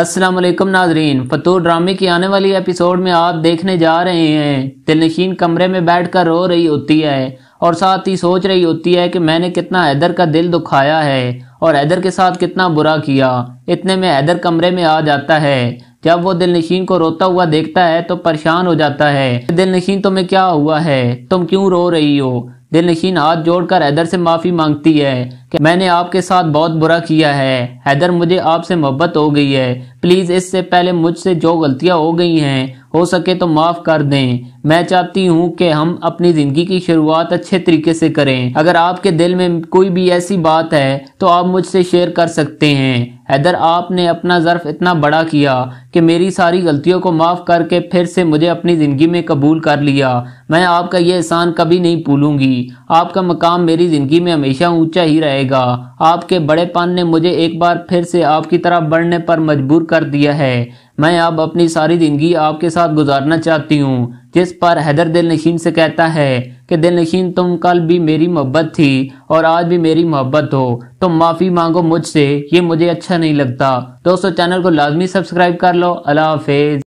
अस्सलाम वालेकुम नाजरीन फतूर ड्रामे की आने वाली एपिसोड में आप देखने जा रहे हैं दिलनशीन कमरे में बैठकर रो रही होती है और साथ ही सोच रही होती है कि मैंने कितना हैदर का दिल दुखाया है और हैदर के साथ कितना बुरा किया इतने में हैदर कमरे में आ जाता है जब वो दिलनशीन को रोता हुआ देखता है तो परेशान हो जाता है दिलनशीन तुम्हें क्या हुआ है तुम क्यों रो रही हो दिल नशीन हाथ जोड़कर हैदर से माफ़ी मांगती है कि मैंने आपके साथ बहुत बुरा किया है हैदर मुझे आपसे मोहब्बत हो गई है प्लीज़ इससे पहले मुझसे जो गलतियाँ हो गई हैं हो सके तो माफ़ कर दें मैं चाहती हूँ कि हम अपनी ज़िंदगी की शुरुआत अच्छे तरीके से करें अगर आपके दिल में कोई भी ऐसी बात है तो आप मुझसे शेयर कर सकते हैं हैदर आपने अपना ज़र्फ़ इतना बड़ा किया कि मेरी सारी गलतियों को माफ़ करके फिर से मुझे अपनी ज़िंदगी में कबूल कर लिया मैं आपका यह एहसान कभी नहीं भूलूंगी आपका मकाम मेरी ज़िंदगी में हमेशा ऊंचा ही रहेगा आपके बड़े पान ने मुझे एक बार फिर से आपकी तरफ बढ़ने पर मजबूर कर दिया है मैं अब अपनी सारी ज़िंदगी आपके साथ गुजारना चाहती हूँ जिस पर हैदर दिल नशीन से कहता है कि दिल नशीन तुम कल भी मेरी मोहब्बत थी और आज भी मेरी मोहब्बत हो तुम माफ़ी मांगो मुझसे ये मुझे अच्छा नहीं लगता दोस्तों चैनल को लाजमी सब्सक्राइब कर लो अल्लाह हाफिज़